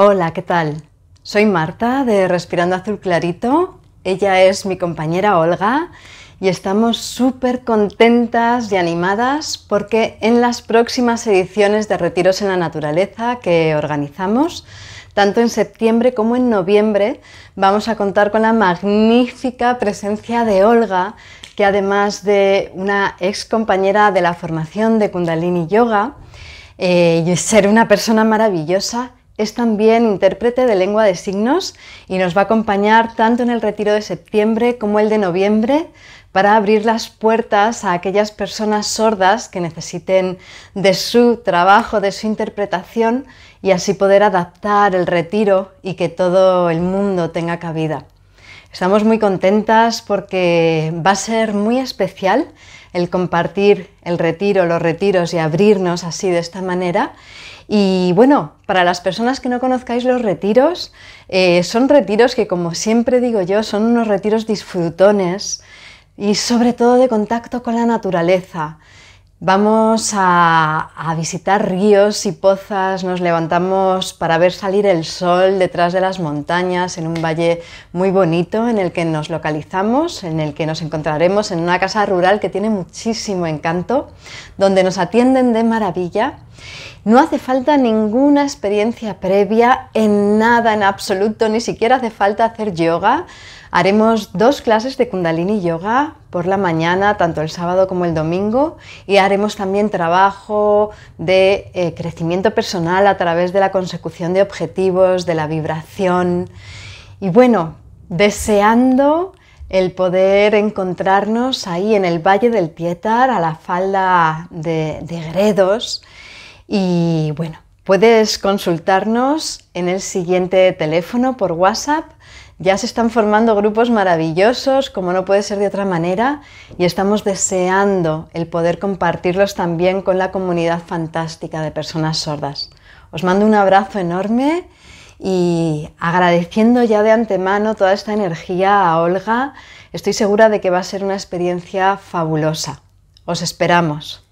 Hola, ¿qué tal? Soy Marta de Respirando Azul Clarito. Ella es mi compañera Olga y estamos súper contentas y animadas porque en las próximas ediciones de Retiros en la Naturaleza que organizamos, tanto en septiembre como en noviembre, vamos a contar con la magnífica presencia de Olga, que además de una ex compañera de la formación de Kundalini Yoga, eh, y ser una persona maravillosa, es también intérprete de lengua de signos y nos va a acompañar tanto en el retiro de septiembre como el de noviembre para abrir las puertas a aquellas personas sordas que necesiten de su trabajo, de su interpretación y así poder adaptar el retiro y que todo el mundo tenga cabida. Estamos muy contentas porque va a ser muy especial el compartir el retiro, los retiros y abrirnos así de esta manera. Y bueno, para las personas que no conozcáis los retiros, eh, son retiros que como siempre digo yo, son unos retiros disfrutones y sobre todo de contacto con la naturaleza. Vamos a, visitar ríos y pozas, nos levantamos para ver salir el sol detrás de las montañas en un valle muy bonito en el que nos localizamos, en el que nos encontraremos en una casa rural que tiene muchísimo encanto, donde nos atienden de maravilla no hace falta ninguna experiencia previa en nada en absoluto, ni siquiera hace falta hacer yoga. Haremos dos clases de kundalini yoga por la mañana, tanto el sábado como el domingo, y haremos también trabajo de eh, crecimiento personal a través de la consecución de objetivos, de la vibración. Y bueno, deseando el poder encontrarnos ahí en el Valle del Tietar, a la falda de Gredos, y bueno, puedes consultarnos en el siguiente teléfono por WhatsApp. Ya se están formando grupos maravillosos, como no puede ser de otra manera, y estamos deseando el poder compartirlos también con la comunidad fantástica de personas sordas. Os mando un abrazo enorme y agradeciendo ya de antemano toda esta energía a Olga, estoy segura de que va a ser una experiencia fabulosa. Os esperamos.